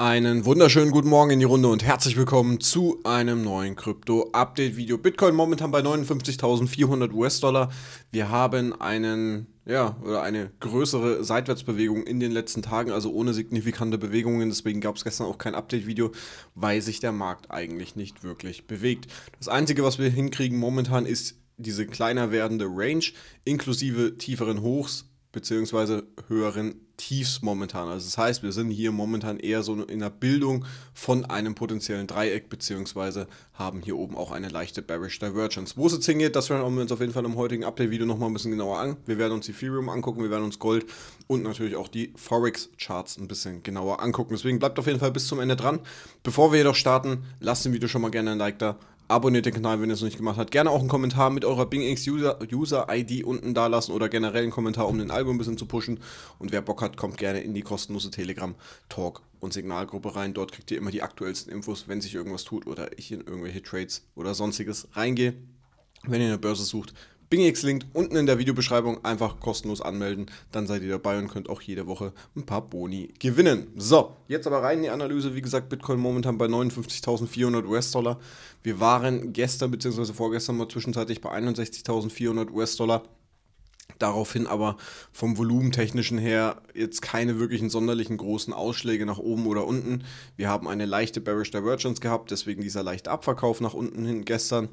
Einen wunderschönen guten Morgen in die Runde und herzlich willkommen zu einem neuen Krypto-Update-Video. Bitcoin momentan bei 59.400 US-Dollar. Wir haben einen, ja, oder eine größere Seitwärtsbewegung in den letzten Tagen, also ohne signifikante Bewegungen. Deswegen gab es gestern auch kein Update-Video, weil sich der Markt eigentlich nicht wirklich bewegt. Das Einzige, was wir hinkriegen momentan, ist diese kleiner werdende Range inklusive tieferen Hochs beziehungsweise höheren Tiefs momentan. Also das heißt, wir sind hier momentan eher so in der Bildung von einem potenziellen Dreieck, beziehungsweise haben hier oben auch eine leichte Bearish Divergence. Wo es jetzt hingeht, das werden wir uns auf jeden Fall im heutigen Update-Video nochmal ein bisschen genauer an. Wir werden uns Ethereum angucken, wir werden uns Gold und natürlich auch die Forex-Charts ein bisschen genauer angucken. Deswegen bleibt auf jeden Fall bis zum Ende dran. Bevor wir jedoch starten, lasst dem Video schon mal gerne ein Like da, abonniert den Kanal, wenn ihr es noch nicht gemacht habt. Gerne auch einen Kommentar mit eurer Bing X User ID unten dalassen oder generell einen Kommentar, um den Album ein bisschen zu pushen. Und wer Bock hat, kommt gerne in die kostenlose Telegram Talk und Signalgruppe rein. Dort kriegt ihr immer die aktuellsten Infos, wenn sich irgendwas tut oder ich in irgendwelche Trades oder sonstiges reingehe. Wenn ihr eine Börse sucht, BingX Link unten in der Videobeschreibung einfach kostenlos anmelden. Dann seid ihr dabei und könnt auch jede Woche ein paar Boni gewinnen. So, jetzt aber rein in die Analyse. Wie gesagt, Bitcoin momentan bei 59.400 US-Dollar. Wir waren gestern bzw. vorgestern mal zwischenzeitlich bei 61.400 US-Dollar. Daraufhin aber vom Volumentechnischen her jetzt keine wirklichen sonderlichen großen Ausschläge nach oben oder unten. Wir haben eine leichte Bearish Divergence gehabt, deswegen dieser leichte Abverkauf nach unten hin gestern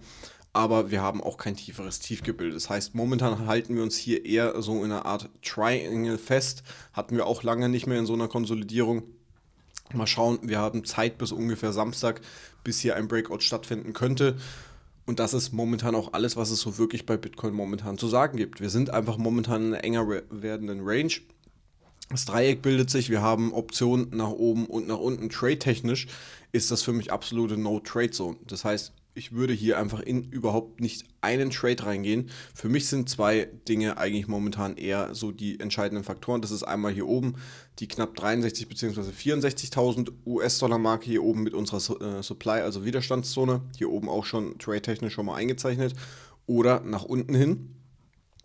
aber wir haben auch kein tieferes Tiefgebilde. Das heißt, momentan halten wir uns hier eher so in einer Art Triangle fest. Hatten wir auch lange nicht mehr in so einer Konsolidierung. Mal schauen, wir haben Zeit bis ungefähr Samstag, bis hier ein Breakout stattfinden könnte. Und das ist momentan auch alles, was es so wirklich bei Bitcoin momentan zu sagen gibt. Wir sind einfach momentan in einer enger werdenden Range. Das Dreieck bildet sich, wir haben Optionen nach oben und nach unten. Trade-technisch ist das für mich absolute No-Trade-Zone. Das heißt, ich würde hier einfach in überhaupt nicht einen Trade reingehen. Für mich sind zwei Dinge eigentlich momentan eher so die entscheidenden Faktoren. Das ist einmal hier oben die knapp 63.000 bzw. 64.000 US-Dollar Marke hier oben mit unserer äh, Supply, also Widerstandszone. Hier oben auch schon trade-technisch schon mal eingezeichnet. Oder nach unten hin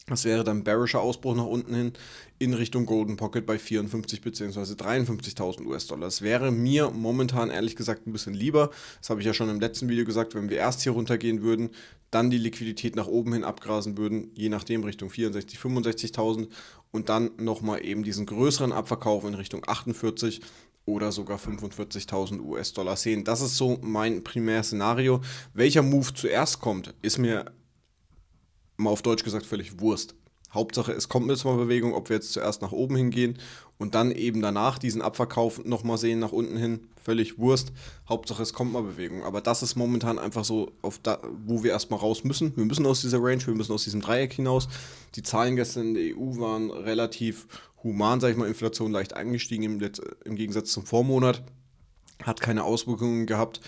das wäre dann bearischer Ausbruch nach unten hin in Richtung Golden Pocket bei 54 bzw. 53.000 US-Dollar. Das wäre mir momentan ehrlich gesagt ein bisschen lieber. Das habe ich ja schon im letzten Video gesagt, wenn wir erst hier runtergehen würden, dann die Liquidität nach oben hin abgrasen würden, je nachdem Richtung 64, 65.000 und dann nochmal eben diesen größeren Abverkauf in Richtung 48 oder sogar 45.000 US-Dollar sehen. Das ist so mein Primärszenario. Welcher Move zuerst kommt, ist mir mal auf Deutsch gesagt völlig Wurst. Hauptsache, es kommt jetzt mal Bewegung, ob wir jetzt zuerst nach oben hingehen und dann eben danach diesen Abverkauf nochmal sehen nach unten hin, völlig Wurst. Hauptsache, es kommt mal Bewegung. Aber das ist momentan einfach so, auf da, wo wir erstmal raus müssen. Wir müssen aus dieser Range, wir müssen aus diesem Dreieck hinaus. Die Zahlen gestern in der EU waren relativ human, sage ich mal, Inflation leicht angestiegen im, im Gegensatz zum Vormonat. Hat keine Auswirkungen gehabt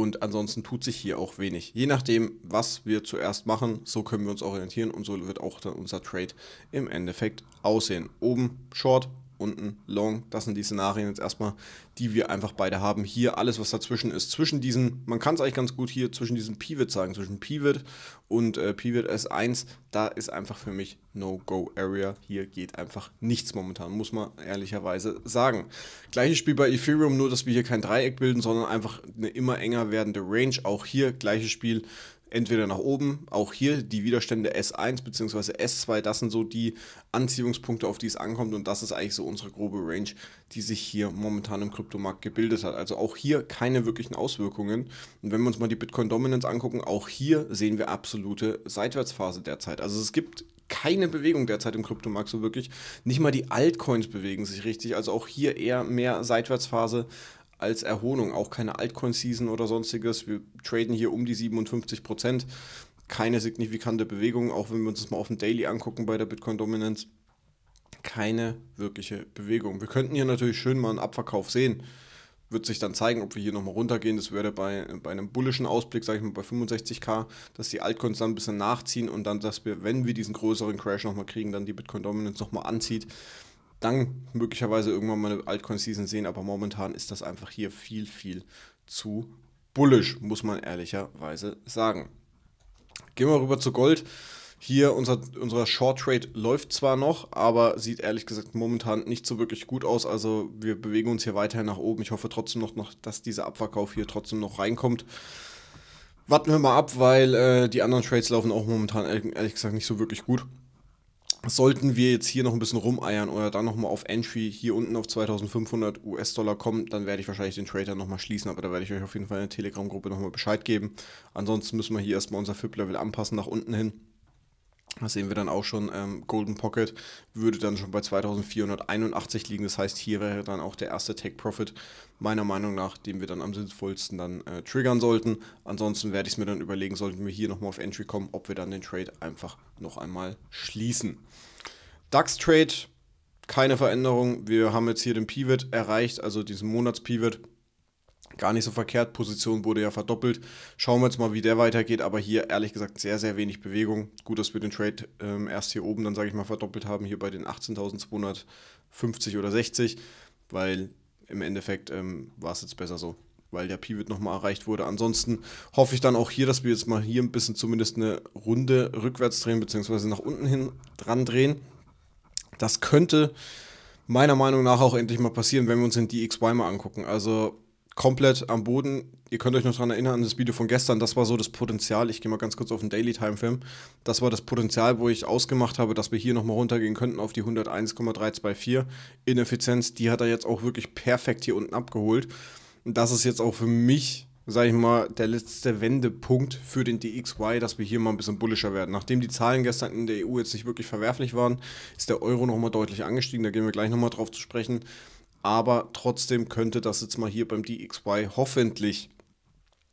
und ansonsten tut sich hier auch wenig. Je nachdem, was wir zuerst machen, so können wir uns orientieren und so wird auch dann unser Trade im Endeffekt aussehen. Oben Short, unten long. Das sind die Szenarien jetzt erstmal, die wir einfach beide haben. Hier alles, was dazwischen ist. Zwischen diesen, man kann es eigentlich ganz gut hier zwischen diesen Pivot sagen, zwischen Pivot und äh, Pivot S1, da ist einfach für mich No-Go-Area. Hier geht einfach nichts momentan, muss man ehrlicherweise sagen. Gleiches Spiel bei Ethereum, nur dass wir hier kein Dreieck bilden, sondern einfach eine immer enger werdende Range. Auch hier gleiches Spiel entweder nach oben, auch hier die Widerstände S1 bzw. S2, das sind so die Anziehungspunkte, auf die es ankommt und das ist eigentlich so unsere grobe Range, die sich hier momentan im Kryptomarkt gebildet hat. Also auch hier keine wirklichen Auswirkungen. Und wenn wir uns mal die Bitcoin Dominance angucken, auch hier sehen wir absolute Seitwärtsphase derzeit. Also es gibt keine Bewegung derzeit im Kryptomarkt so wirklich. Nicht mal die Altcoins bewegen sich richtig. Also auch hier eher mehr Seitwärtsphase als Erholung, auch keine Altcoin-Season oder sonstiges. Wir traden hier um die 57 Prozent. Keine signifikante Bewegung, auch wenn wir uns das mal auf dem Daily angucken bei der Bitcoin-Dominanz. Keine wirkliche Bewegung. Wir könnten hier natürlich schön mal einen Abverkauf sehen. Wird sich dann zeigen, ob wir hier nochmal runtergehen. Das wäre bei, bei einem bullischen Ausblick, sage ich mal, bei 65k, dass die Altcoins dann ein bisschen nachziehen und dann, dass wir, wenn wir diesen größeren Crash nochmal kriegen, dann die Bitcoin-Dominance nochmal anzieht dann möglicherweise irgendwann mal eine Altcoin-Season sehen, aber momentan ist das einfach hier viel, viel zu bullisch, muss man ehrlicherweise sagen. Gehen wir rüber zu Gold. Hier unser, unser Short Trade läuft zwar noch, aber sieht ehrlich gesagt momentan nicht so wirklich gut aus. Also wir bewegen uns hier weiterhin nach oben. Ich hoffe trotzdem noch, noch dass dieser Abverkauf hier trotzdem noch reinkommt. Warten wir mal ab, weil äh, die anderen Trades laufen auch momentan ehrlich, ehrlich gesagt nicht so wirklich gut sollten wir jetzt hier noch ein bisschen rumeiern oder dann nochmal auf Entry hier unten auf 2500 US-Dollar kommen, dann werde ich wahrscheinlich den Trader nochmal schließen, aber da werde ich euch auf jeden Fall in der Telegram-Gruppe nochmal Bescheid geben. Ansonsten müssen wir hier erstmal unser FIP-Level anpassen nach unten hin. Das sehen wir dann auch schon. Ähm, Golden Pocket würde dann schon bei 2481 liegen. Das heißt, hier wäre dann auch der erste Take Profit, meiner Meinung nach, den wir dann am sinnvollsten dann äh, triggern sollten. Ansonsten werde ich es mir dann überlegen, sollten wir hier nochmal auf Entry kommen, ob wir dann den Trade einfach noch einmal schließen. DAX Trade, keine Veränderung. Wir haben jetzt hier den Pivot erreicht, also diesen Monats Pivot gar nicht so verkehrt. Position wurde ja verdoppelt. Schauen wir jetzt mal, wie der weitergeht. Aber hier ehrlich gesagt sehr, sehr wenig Bewegung. Gut, dass wir den Trade ähm, erst hier oben dann, sage ich mal, verdoppelt haben, hier bei den 18.250 oder 60, weil im Endeffekt ähm, war es jetzt besser so. Weil der Pivot nochmal erreicht wurde. Ansonsten hoffe ich dann auch hier, dass wir jetzt mal hier ein bisschen zumindest eine Runde rückwärts drehen, beziehungsweise nach unten hin dran drehen. Das könnte meiner Meinung nach auch endlich mal passieren, wenn wir uns den DXY mal angucken. Also komplett am Boden. Ihr könnt euch noch daran erinnern, das Video von gestern, das war so das Potenzial, ich gehe mal ganz kurz auf den Daily Time Film, das war das Potenzial, wo ich ausgemacht habe, dass wir hier nochmal runtergehen könnten auf die 101,324. Ineffizienz, die hat er jetzt auch wirklich perfekt hier unten abgeholt. Und das ist jetzt auch für mich, sage ich mal, der letzte Wendepunkt für den DXY, dass wir hier mal ein bisschen bullischer werden. Nachdem die Zahlen gestern in der EU jetzt nicht wirklich verwerflich waren, ist der Euro nochmal deutlich angestiegen, da gehen wir gleich nochmal drauf zu sprechen aber trotzdem könnte das jetzt mal hier beim DXY hoffentlich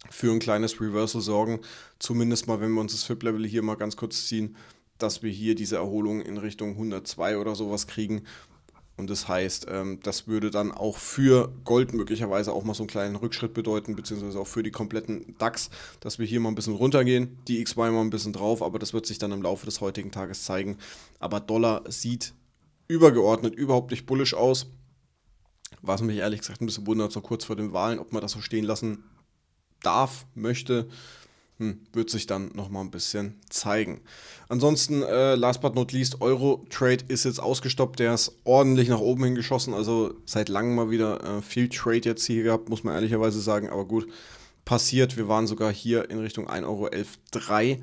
für ein kleines Reversal sorgen. Zumindest mal, wenn wir uns das FIP-Level hier mal ganz kurz ziehen, dass wir hier diese Erholung in Richtung 102 oder sowas kriegen. Und das heißt, ähm, das würde dann auch für Gold möglicherweise auch mal so einen kleinen Rückschritt bedeuten, beziehungsweise auch für die kompletten DAX, dass wir hier mal ein bisschen runtergehen, die XY mal ein bisschen drauf, aber das wird sich dann im Laufe des heutigen Tages zeigen. Aber Dollar sieht übergeordnet überhaupt nicht bullisch aus was mich ehrlich gesagt ein bisschen wundert, so kurz vor den Wahlen, ob man das so stehen lassen darf, möchte. Hm, wird sich dann nochmal ein bisschen zeigen. Ansonsten, äh, last but not least, Euro-Trade ist jetzt ausgestoppt. Der ist ordentlich nach oben hingeschossen. Also seit langem mal wieder äh, viel Trade jetzt hier gehabt, muss man ehrlicherweise sagen. Aber gut, passiert. Wir waren sogar hier in Richtung 1,11 Euro.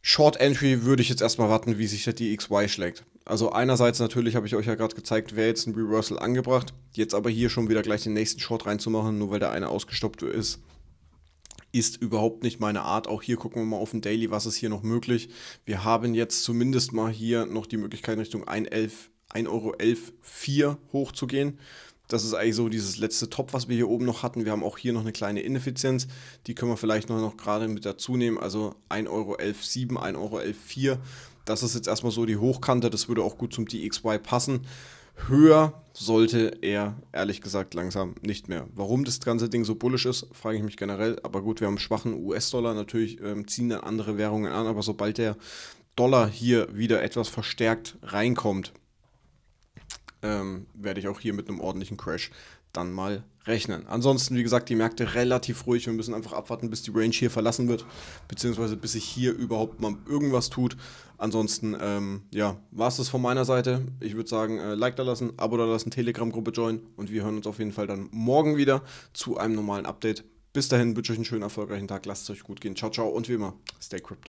Short Entry würde ich jetzt erstmal warten, wie sich der DXY schlägt. Also einerseits natürlich habe ich euch ja gerade gezeigt, wer jetzt ein Reversal angebracht. Jetzt aber hier schon wieder gleich den nächsten Short reinzumachen, nur weil der eine ausgestoppt ist, ist überhaupt nicht meine Art. Auch hier gucken wir mal auf den Daily, was ist hier noch möglich. Wir haben jetzt zumindest mal hier noch die Möglichkeit Richtung 1,114 Euro 4 hochzugehen. Das ist eigentlich so dieses letzte Top, was wir hier oben noch hatten. Wir haben auch hier noch eine kleine Ineffizienz. Die können wir vielleicht noch, noch gerade mit dazu nehmen. Also 1,117 Euro, 1,114 Euro das ist jetzt erstmal so die Hochkante, das würde auch gut zum DXY passen. Höher sollte er ehrlich gesagt langsam nicht mehr. Warum das ganze Ding so bullisch ist, frage ich mich generell. Aber gut, wir haben einen schwachen US-Dollar, natürlich ähm, ziehen dann andere Währungen an, aber sobald der Dollar hier wieder etwas verstärkt reinkommt, ähm, werde ich auch hier mit einem ordentlichen Crash dann mal rechnen. Ansonsten, wie gesagt, die Märkte relativ ruhig. Wir müssen einfach abwarten, bis die Range hier verlassen wird, beziehungsweise bis sich hier überhaupt mal irgendwas tut. Ansonsten, ähm, ja, war es das von meiner Seite. Ich würde sagen, äh, Like da lassen, Abo da lassen, Telegram-Gruppe joinen und wir hören uns auf jeden Fall dann morgen wieder zu einem normalen Update. Bis dahin wünsche ich euch einen schönen, erfolgreichen Tag. Lasst es euch gut gehen. Ciao, ciao und wie immer, stay crypto.